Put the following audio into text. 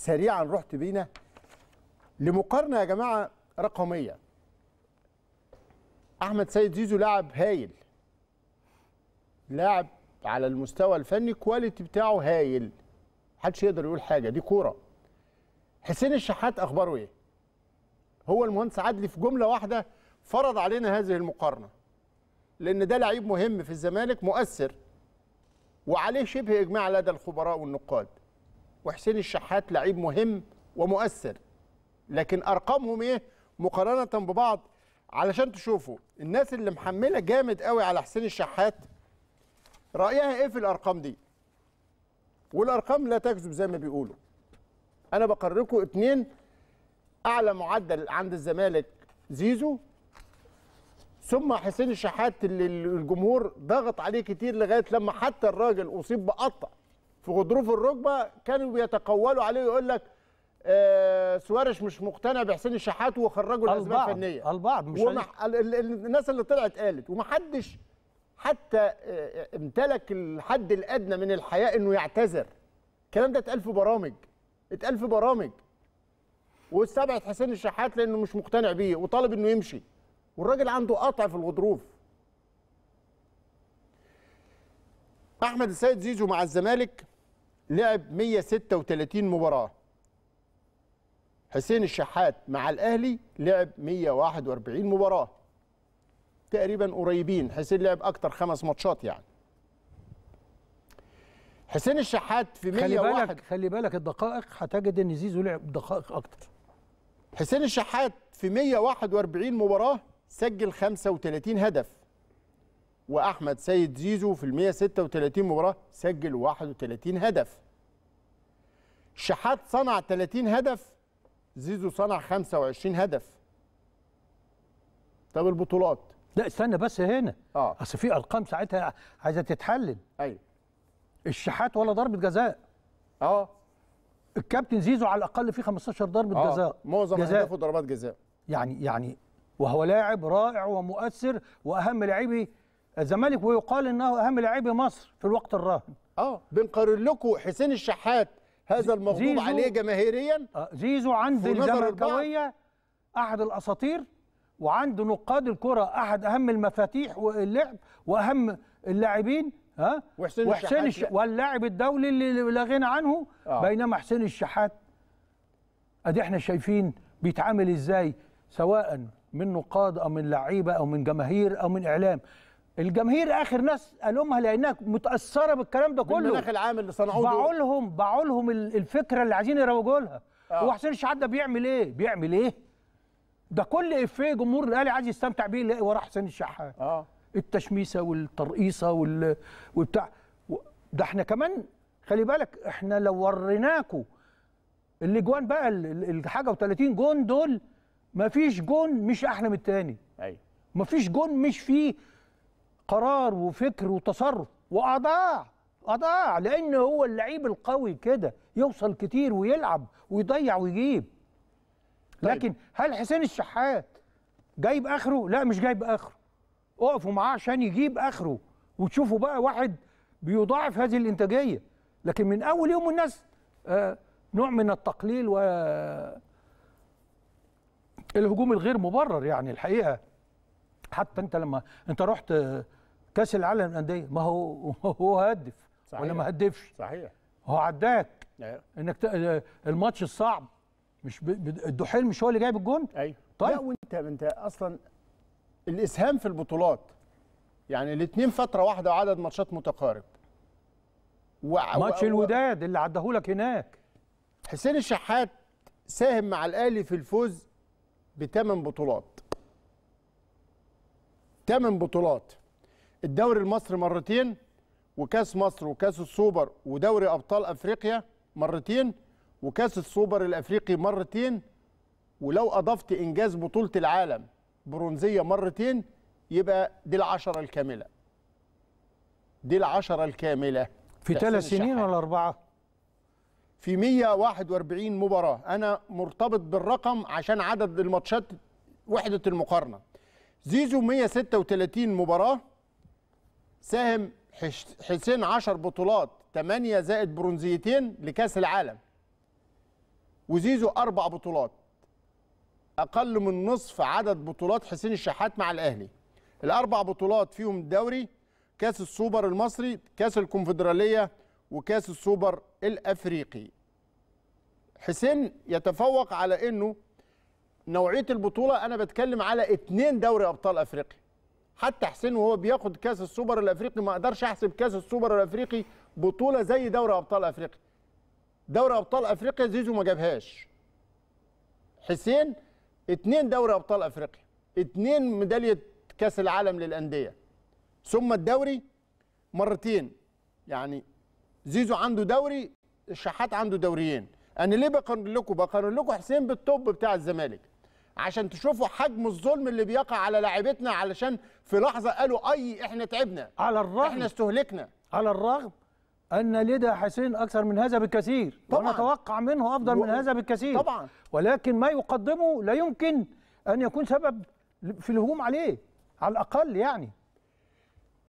سريعا رحت بينا لمقارنه يا جماعه رقميه احمد سيد زيزو لاعب هايل لاعب على المستوى الفني كواليتي بتاعه هايل محدش يقدر يقول حاجه دي كوره حسين الشحات اخباره ايه هو المهندس عدلي في جمله واحده فرض علينا هذه المقارنه لان ده لعيب مهم في الزمالك مؤثر وعليه شبه اجماع لدى الخبراء والنقاد وحسين الشحات لعيب مهم ومؤثر لكن ارقامهم ايه مقارنه ببعض علشان تشوفوا الناس اللي محمله جامد قوي على حسين الشحات رايها ايه في الارقام دي والارقام لا تكذب زي ما بيقولوا انا بقرركم اتنين اعلى معدل عند الزمالك زيزو ثم حسين الشحات اللي الجمهور ضغط عليه كتير لغايه لما حتى الراجل اصيب بقطع في غضروف الركبه كانوا بيتقولوا عليه يقول لك آه سوارش مش مقتنع بحسين الشحات وخرجوا الاسباب الفنيه البعض مش ومح... الناس اللي طلعت قالت ومحدش حتى آه، آه، امتلك الحد الادنى من الحياء انه يعتذر الكلام ده اتقال في برامج اتقال في برامج واستبعد حسين الشحات لانه مش مقتنع بيه وطالب انه يمشي والراجل عنده قطع في الغضروف احمد السيد زيزو مع الزمالك لعب 136 مباراه حسين الشحات مع الاهلي لعب 141 مباراه تقريبا قريبين حسين لعب اكتر خمس ماتشات يعني حسين الشحات في 101 خلي بالك خلي بالك الدقائق هتجد ان زيزو لعب دقائق اكتر حسين الشحات في 141 مباراه سجل 35 هدف واحمد سيد زيزو في ال 136 مباراه سجل 31 هدف شحات صنع 30 هدف زيزو صنع 25 هدف طب البطولات لا استنى بس هنا اه اصل في ارقام ساعتها عايزه تتحلل ايوه الشحات ولا ضربه جزاء اه الكابتن زيزو على الاقل فيه 15 ضربه آه. جزاء معظم اهدافه ضربات جزاء يعني يعني وهو لاعب رائع ومؤثر واهم لاعبي الزمالك ويقال انه اهم لاعب مصر في الوقت الراهن اه بنقارن لكم حسين الشحات هذا المغضوب عليه جماهيريا آه زيزو عند الزمالكويه احد الاساطير وعند نقاد الكره احد اهم المفاتيح واللعب واهم اللاعبين ها وحسين, وحسين الش... يعني. واللاعب الدولي اللي لا غنى عنه آه. بينما حسين الشحات ادي احنا شايفين بيتعامل ازاي سواء من نقاد او من لعيبه او من جماهير او من اعلام الجماهير اخر ناس الومها لانها متاثره بالكلام ده كله المناخ العام اللي صنعوه باعوا لهم باعوا لهم الفكره اللي عايزين يروجوا لها آه. هو حسين الشحات ده بيعمل ايه؟ بيعمل ايه؟ ده كل افيه جمهور الاهلي عايز يستمتع بيه يلاقي وراه حسين الشحات اه التشميسه والترقيصه وال... وبتاع ده احنا كمان خلي بالك احنا لو وريناكوا الاجوان بقى الحاجه و30 جون دول مفيش جون مش احلى من الثاني ايوه مفيش جون مش فيه قرار وفكر وتصرف واضاع اضاع لان هو اللعيب القوي كده يوصل كتير ويلعب ويضيع ويجيب طيب. لكن هل حسين الشحات جايب اخره لا مش جايب اخره اقفوا معاه عشان يجيب اخره وتشوفوا بقى واحد بيضاعف هذه الانتاجيه لكن من اول يوم الناس آه، نوع من التقليل و الهجوم الغير مبرر يعني الحقيقه حتى انت لما انت رحت كاس العالم للانديه ما هو هو هدف صحيح. ولا ما هدفش صحيح هو عداك أيوه. انك آه، الماتش الصعب مش الدحيل مش هو اللي جايب الجون ايوه طيب لا وانت انت اصلا الاسهام في البطولات يعني الاثنين فتره واحده وعدد ماتشات متقارب و... ماتش الوداد اللي عداهولك هناك حسين الشحات ساهم مع الاهلي في الفوز بثمان بطولات ثمان بطولات الدوري المصري مرتين وكاس مصر وكاس السوبر ودوري ابطال افريقيا مرتين وكاس السوبر الافريقي مرتين ولو اضفت انجاز بطوله العالم برونزيه مرتين يبقى دي العشره الكامله دي العشره الكامله في ثلاث سنين ولا اربعه في 141 مباراه انا مرتبط بالرقم عشان عدد الماتشات وحده المقارنه زيزو 136 مباراه ساهم حسين 10 بطولات 8 زائد برونزيتين لكاس العالم وزيزو أربع بطولات أقل من نصف عدد بطولات حسين الشحات مع الأهلي الأربع بطولات فيهم الدوري كاس السوبر المصري كاس الكونفدرالية وكاس السوبر الأفريقي حسين يتفوق على أنه نوعية البطولة أنا بتكلم على اثنين دوري أبطال أفريقيا حتى حسين وهو بياخد كاس السوبر الافريقي ما اقدرش احسب كاس السوبر الافريقي بطوله زي دوري ابطال افريقيا دوري ابطال افريقيا زيزو ما جابهاش حسين اتنين دوري ابطال افريقيا اتنين ميداليه كاس العالم للانديه ثم الدوري مرتين يعني زيزو عنده دوري الشحات عنده دوريين انا ليه بقارن لكم بقارن لكم حسين بالتوب بتاع الزمالك عشان تشوفوا حجم الظلم اللي بيقع على لاعبتنا علشان في لحظه قالوا اي احنا تعبنا على الرغم احنا استهلكنا على الرغم ان لدى حسين اكثر من هذا بكثير طبعا ونتوقع منه افضل من هذا بكثير طبعا ولكن ما يقدمه لا يمكن ان يكون سبب في الهجوم عليه على الاقل يعني